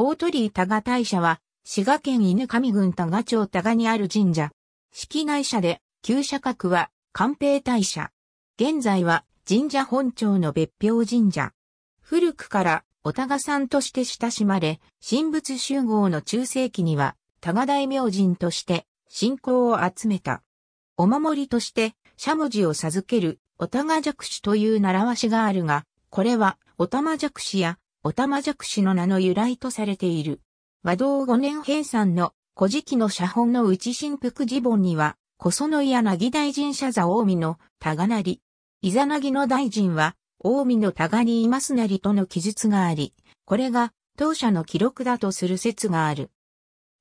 大鳥居多賀大社は、滋賀県犬上郡多賀町多賀にある神社。式内社で、旧社格は、官兵大社。現在は、神社本庁の別表神社。古くから、お多賀さんとして親しまれ、神仏集合の中世紀には、多賀大明神として、信仰を集めた。お守りとして、しゃもじを授ける、お互が弱ゃという習わしがあるが、これは、おたま子や、おたまじゃくしの名の由来とされている。和道五年平さの古事記の写本の内新福寺本には、小園やなぎ大臣社座近江の多がなり、いざなぎの大臣は、近江の多がにいますなりとの記述があり、これが当社の記録だとする説がある。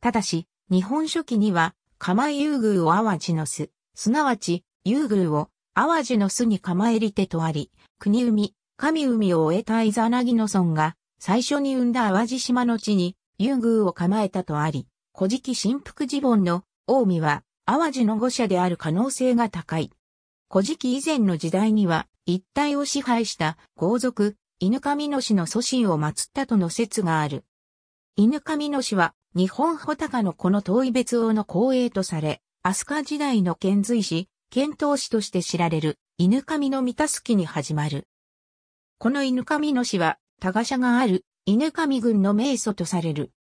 ただし、日本書紀には、釜井遊宮を淡路の巣、すなわち、優遇を淡路の巣に釜えり手とあり、国海、神海を終えたイザナギノソンが、最初に生んだ淡路島の地に、遊宮を構えたとあり、古事記神福寺本の、近江は、淡路の御社である可能性が高い。古事記以前の時代には、一帯を支配した豪族、犬神野氏の祖神を祀ったとの説がある。犬神野氏は、日本穂高のこの遠い別王の後裔とされ、飛鳥時代の遣隋使、遣唐使として知られる、犬神の三助すに始まる。この犬神野氏は、多賀社がある犬神軍の名祖とされる。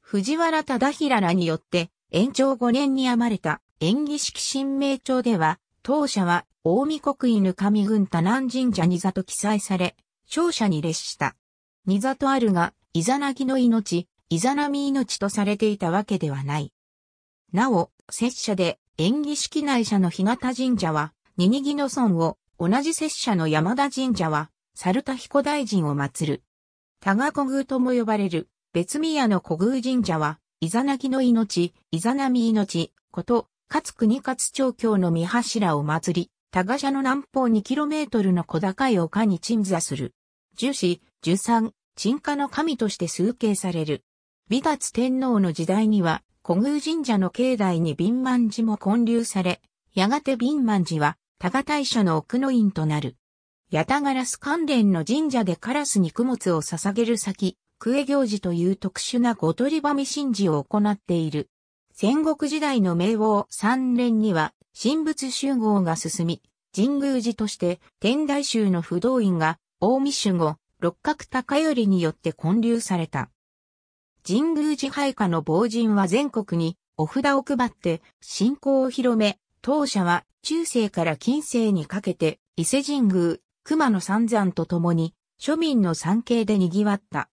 藤原忠平らによって、延長5年に編まれた演技式新名帳では、当社は、大見国犬神軍多南神社に座と記載され、勝者に列した。に座とあるが、イザナギの命、イザナミ命とされていたわけではない。なお、拙者で、演技式内社の日形神社は、ニニギの村を、同じ拙者の山田神社は、猿田彦大臣を祀る。多賀古宮とも呼ばれる、別宮の古宮神社は、イザナギの命、イザナミ命、こと、勝国勝長教の御柱を祀り、多賀社の南方 2km の小高い丘に鎮座する。樹脂、樹山、鎮火の神として崇敬される。美達天皇の時代には、古宮神社の境内に貧満寺も建立され、やがて貧満寺は、多賀大社の奥の院となる。八タガラス関連の神社でカラスに供物を捧げる先、クエ行事という特殊なごトりバミ神事を行っている。戦国時代の名王三連には、神仏集合が進み、神宮寺として天台宗の不動院が近江守護、六角高頼によって建立された。神宮寺配下の亡人は全国にお札を配って信仰を広め、当社は中世から近世にかけて伊勢神宮、熊野三山と共に、庶民の参詣で賑わった。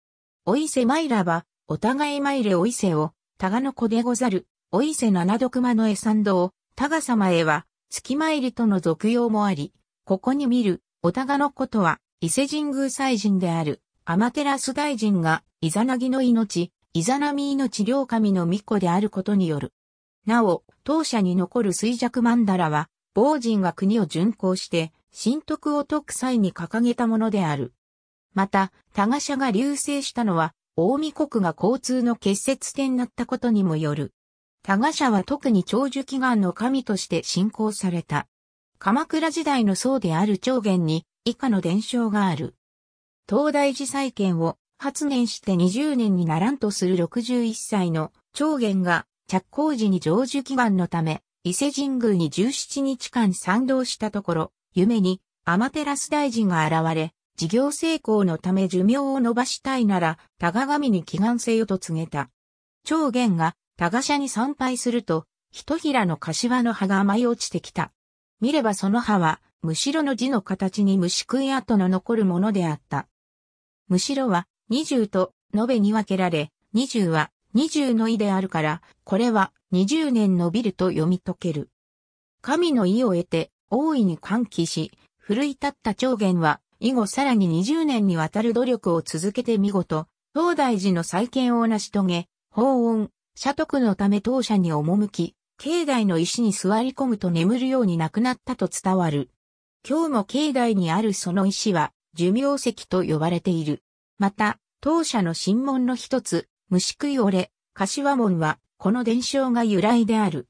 お伊勢参らは、お互い参れお伊勢を、タガの子でござる、お伊勢七度熊野へ参道、タガ様へは、月参りとの俗用もあり、ここに見る、お互ガのことは、伊勢神宮祭神である、アマテラス大臣が、イザナギの命、イザナミ命両神の巫女であることによる。なお、当社に残る衰弱曼荼羅は、亡人が国を巡行して、神徳を解く際に掲げたものである。また、他賀社が流星したのは、大見国が交通の結節点になったことにもよる。他賀社は特に長寿祈願の神として信仰された。鎌倉時代の僧である長元に以下の伝承がある。東大寺再建を発言して20年にならんとする61歳の長元が着工時に長寿祈願のため伊勢神宮に17日間賛同したところ、夢に、アマテラス大臣が現れ、事業成功のため寿命を伸ばしたいなら、タガ神に祈願せよと告げた。長元が、タガ社に参拝すると、一平の柏の葉が舞い落ちてきた。見ればその葉は、むしろの字の形に虫食い跡の残るものであった。むしろは、二十と、延べに分けられ、二十は、二十の意であるから、これは、二十年伸びると読み解ける。神の意を得て、大いに歓喜し、奮い立った長元は、以後さらに20年にわたる努力を続けて見事、東大寺の再建を成し遂げ、法恩、社徳のため当社に赴き、境内の石に座り込むと眠るように亡くなったと伝わる。今日も境内にあるその石は、寿命石と呼ばれている。また、当社の神門の一つ、虫食い折れ、柏門は、この伝承が由来である。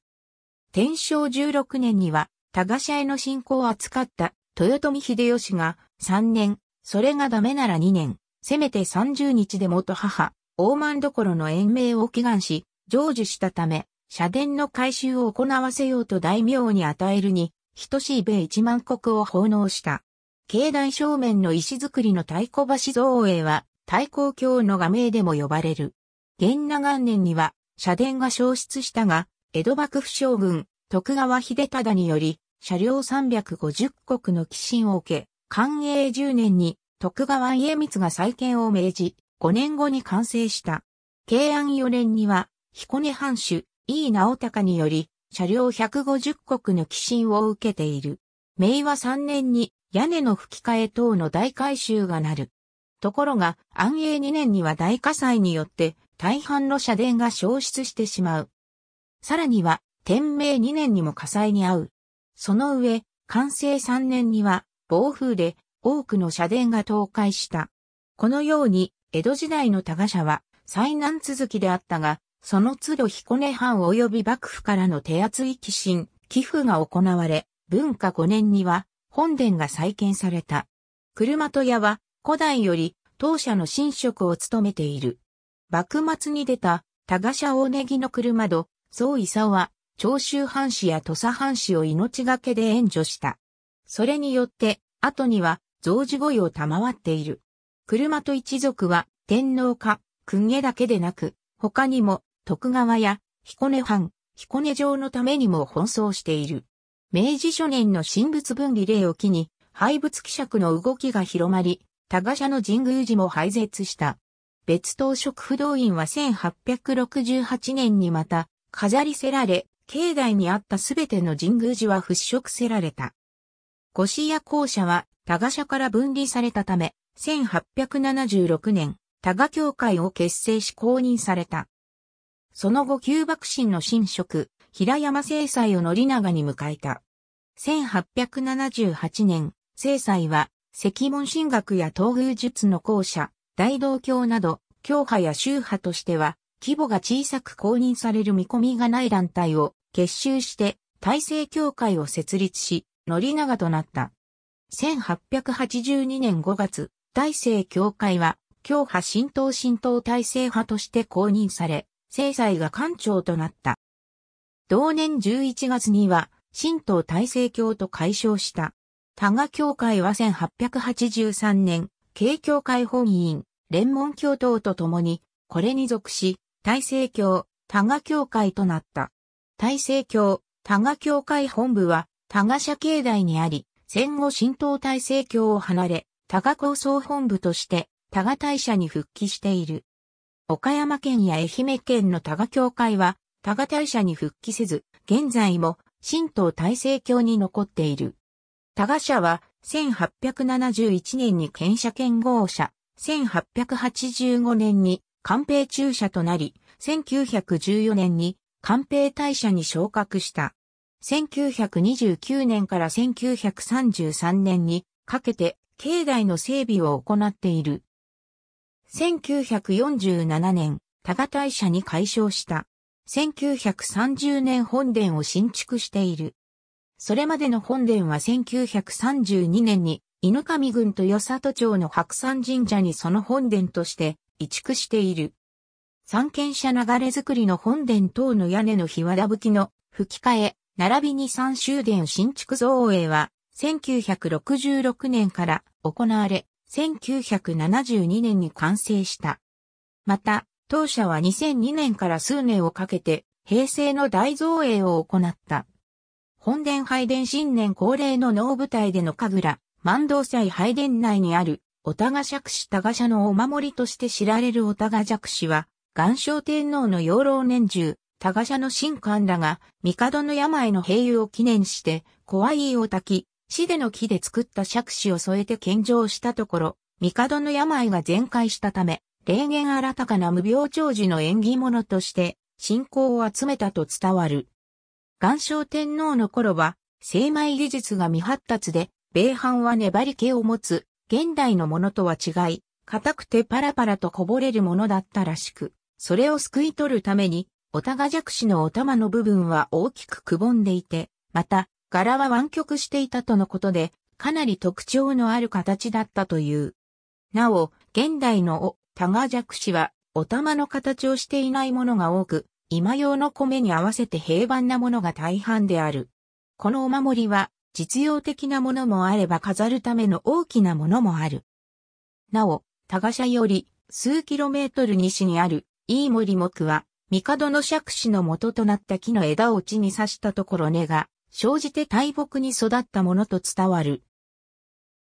天正16年には、他賀社への信仰を扱った豊臣秀吉が3年、それがダメなら2年、せめて30日で元母、大満どころの延命を祈願し、成就したため、社殿の改修を行わせようと大名に与えるに、等しい米一万国を奉納した。境内正面の石造りの太鼓橋造営は、太鼓教の画名でも呼ばれる。元那元年には、社殿が消失したが、江戸幕府将軍、徳川秀忠により、車両350国の寄進を受け、寛永10年に徳川家光が再建を命じ、5年後に完成した。慶安4年には、彦根藩主、井伊直隆により、車両150国の寄進を受けている。明和3年に屋根の吹き替え等の大改修がなる。ところが、安永2年には大火災によって大半の社殿が消失してしまう。さらには、天明2年にも火災に遭う。その上、完成3年には暴風で多くの社殿が倒壊した。このように、江戸時代の多賀社は災難続きであったが、その都度彦根藩及び幕府からの手厚い寄進、寄付が行われ、文化5年には本殿が再建された。車戸屋は古代より当社の神職を務めている。幕末に出た多賀社大ネギの車戸、総伊佐は長州藩士や土佐藩士を命がけで援助した。それによって、後には、増事越を賜っている。車と一族は、天皇か、訓家だけでなく、他にも、徳川や、彦根藩、彦根城のためにも奔走している。明治初年の神仏分離令を機に、廃仏希釈の動きが広まり、多賀社の神宮寺も廃絶した。別当職不動院は1868年にまた、飾りせられ、境内にあったすべての神宮寺は払拭せられた。腰や校舎は、多賀社から分離されたため、1876年、多賀教会を結成し公認された。その後、旧幕臣の神職、平山正祭を乗り長に迎えた。1878年、正祭は、石門神学や東宮術の校舎、大道教など、教派や宗派としては、規模が小さく公認される見込みがない団体を結集して体制協会を設立し、乗り長となった。1882年5月、体制協会は、教派新党新党体制派として公認され、制裁が官庁となった。同年11月には、神道体制協と解消した。多賀協会は1883年、慶協会本院、連門教党と共に、これに属し、大政教、多賀教会となった。大政教、多賀教会本部は、多賀社境内にあり、戦後新東大政教を離れ、多賀構想本部として、多賀大社に復帰している。岡山県や愛媛県の多賀教会は、多賀大社に復帰せず、現在も、新党大政教に残っている。多賀社は、1871年に県社兼合社、1885年に官兵中社となり、1914年に官兵大社に昇格した。1929年から1933年にかけて境内の整備を行っている。1947年、多賀大社に改称した。1930年本殿を新築している。それまでの本殿は1932年に犬上郡と与里町の白山神社にその本殿として移築している。三軒舎流れ作りの本殿等の屋根の日和吹きの吹き替え、並びに三周殿新築造営は、1966年から行われ、1972年に完成した。また、当社は2002年から数年をかけて、平成の大造営を行った。本殿拝殿新年恒例の能舞台での神楽、万道祭拝殿内にあるおたが釈氏多賀社のお守りとして知られるおたがく氏は、岩礁天皇の養老年中、多賀社の神官らが、帝の病の平用を記念して、怖いお滝、き、死での木で作った釈子を添えて献上したところ、帝の病が全開したため、霊言新たかな無病長寿の縁起物として、信仰を集めたと伝わる。岩礁天皇の頃は、精米技術が未発達で、米藩は粘り気を持つ現代のものとは違い、硬くてパラパラとこぼれるものだったらしく、それをすくい取るために、おたがじゃくしのお玉の部分は大きくくぼんでいて、また、柄は湾曲していたとのことで、かなり特徴のある形だったという。なお、現代のお、たがじゃくしは、お玉の形をしていないものが多く、今用の米に合わせて平凡なものが大半である。このお守りは、実用的なものもあれば飾るための大きなものもある。なお、多賀社より数キロメートル西にある飯森木は、帝の釈子の元となった木の枝を地に刺したところ根が、生じて大木に育ったものと伝わる。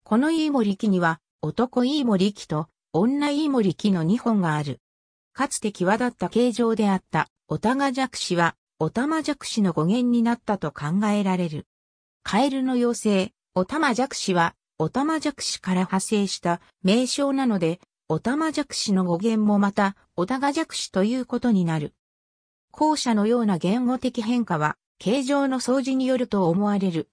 この飯森木には、男飯森木と女飯森木の2本がある。かつて際立った形状であった、おたが弱視は、おたま弱視の語源になったと考えられる。カエルの妖精、オタマジャクシは、オタマジャクシから派生した名称なので、オタマジャクシの語源もまた、オタガジャクシということになる。後者のような言語的変化は、形状の掃除によると思われる。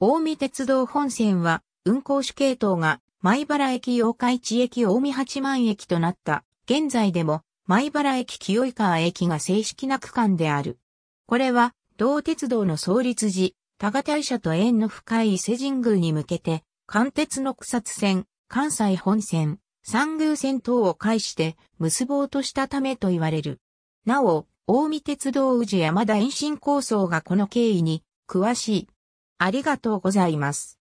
近江鉄道本線は、運行主系統が、米原駅八日市駅近江八幡駅となった。現在でも、米原駅清井川駅が正式な区間である。これは、同鉄道の創立時、多賀大社と縁の深い伊勢神宮に向けて、貫鉄の草津線、関西本線、三宮線等を介して結ぼうとしたためと言われる。なお、大見鉄道宇治山田延伸構想がこの経緯に詳しい。ありがとうございます。